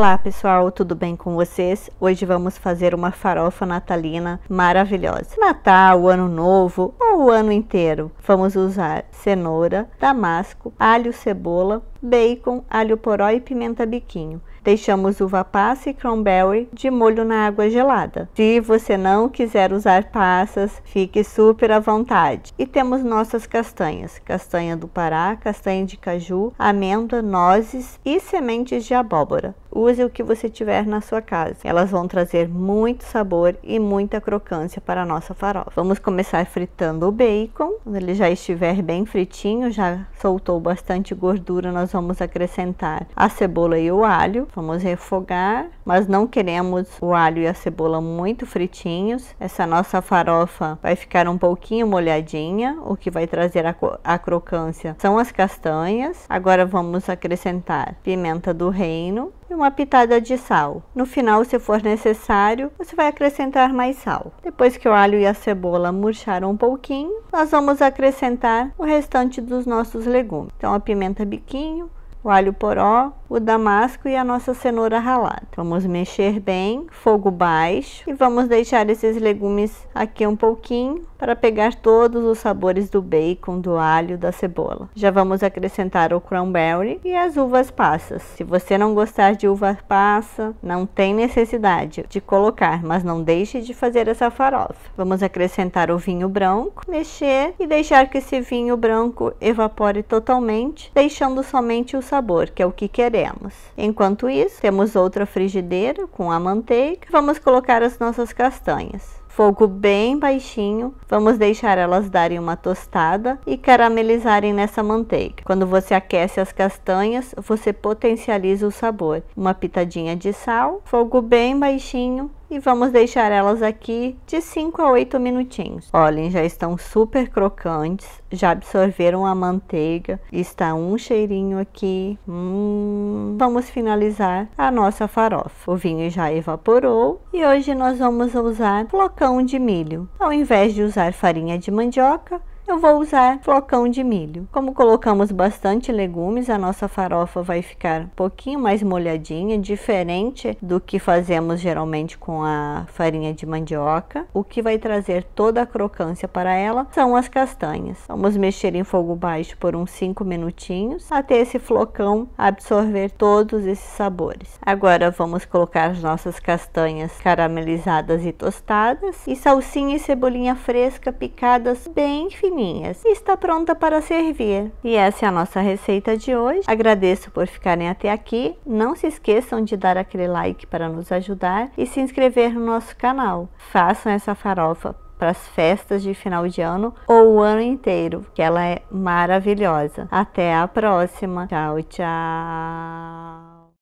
Olá pessoal, tudo bem com vocês? Hoje vamos fazer uma farofa natalina maravilhosa. Natal, ano novo ou o ano inteiro. Vamos usar cenoura, damasco, alho, cebola, bacon, alho poró e pimenta biquinho. Deixamos uva passa e cranberry de molho na água gelada. Se você não quiser usar passas, fique super à vontade. E temos nossas castanhas: castanha do Pará, castanha de caju, amêndoa, nozes e sementes de abóbora. Use o que você tiver na sua casa. Elas vão trazer muito sabor e muita crocância para a nossa farofa. Vamos começar fritando o bacon. Quando ele já estiver bem fritinho, já soltou bastante gordura, nós nós vamos acrescentar a cebola e o alho. Vamos refogar, mas não queremos o alho e a cebola muito fritinhos. Essa nossa farofa vai ficar um pouquinho molhadinha, o que vai trazer a, a crocância são as castanhas. Agora vamos acrescentar pimenta do reino, e uma pitada de sal. No final, se for necessário, você vai acrescentar mais sal. Depois que o alho e a cebola murcharam um pouquinho, nós vamos acrescentar o restante dos nossos legumes. Então, a pimenta biquinho, o alho poró, o damasco e a nossa cenoura ralada. Vamos mexer bem, fogo baixo e vamos deixar esses legumes aqui um pouquinho para pegar todos os sabores do bacon, do alho, da cebola. Já vamos acrescentar o cranberry e as uvas passas. Se você não gostar de uva passa, não tem necessidade de colocar, mas não deixe de fazer essa farofa. Vamos acrescentar o vinho branco, mexer e deixar que esse vinho branco evapore totalmente, deixando somente os sabor, que é o que queremos. Enquanto isso, temos outra frigideira com a manteiga. Vamos colocar as nossas castanhas fogo bem baixinho. Vamos deixar elas darem uma tostada e caramelizarem nessa manteiga. Quando você aquece as castanhas, você potencializa o sabor. Uma pitadinha de sal, fogo bem baixinho e vamos deixar elas aqui de 5 a 8 minutinhos. Olhem, já estão super crocantes, já absorveram a manteiga, está um cheirinho aqui. Hum, vamos finalizar a nossa farofa. O vinho já evaporou e hoje nós vamos usar flocão de milho. Ao invés de usar farinha de mandioca, eu vou usar flocão de milho. Como colocamos bastante legumes, a nossa farofa vai ficar um pouquinho mais molhadinha, diferente do que fazemos geralmente com a farinha de mandioca. O que vai trazer toda a crocância para ela são as castanhas. Vamos mexer em fogo baixo por uns 5 minutinhos, até esse flocão absorver todos esses sabores. Agora vamos colocar as nossas castanhas caramelizadas e tostadas e salsinha e cebolinha fresca picadas bem fininhas pequenininhas e está pronta para servir. E essa é a nossa receita de hoje. Agradeço por ficarem até aqui. Não se esqueçam de dar aquele like para nos ajudar e se inscrever no nosso canal. Façam essa farofa para as festas de final de ano ou o ano inteiro, que ela é maravilhosa. Até a próxima. Tchau, tchau.